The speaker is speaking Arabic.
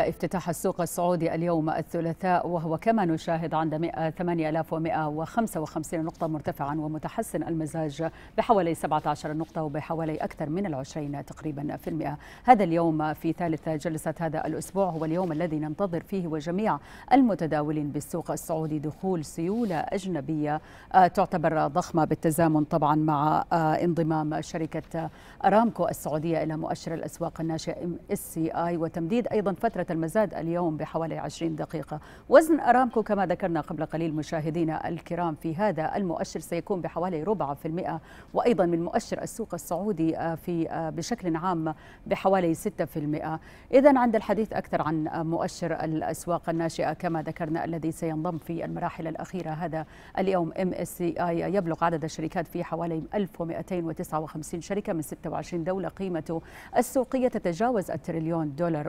افتتاح السوق السعودي اليوم الثلاثاء وهو كما نشاهد عند 8155 نقطة مرتفعا ومتحسن المزاج بحوالي 17 نقطة وبحوالي أكثر من العشرين تقريبا في المئة هذا اليوم في ثالث جلسة هذا الأسبوع هو اليوم الذي ننتظر فيه وجميع المتداولين بالسوق السعودي دخول سيولة أجنبية آه، تعتبر ضخمة بالتزامن طبعا مع آه، انضمام شركة أرامكو السعودية إلى مؤشر الأسواق الناشئ MSCI وتمديد أيضا فترة المزاد اليوم بحوالي 20 دقيقة وزن أرامكو كما ذكرنا قبل قليل مشاهدينا الكرام في هذا المؤشر سيكون بحوالي ربع في المئة وأيضا من مؤشر السوق السعودي آه، في آه، بشكل عام بحوالي 6% إذا عند الحديث أكثر عن آه، مؤشر الأسواق الناشئة كما ذكرنا الذي سينضم في المراحل الأخيرة هذا اليوم MSCI يبلغ عدد الشركات فيه حوالي 1259 شركة من 26 دولة قيمته السوقية تتجاوز التريليون دولار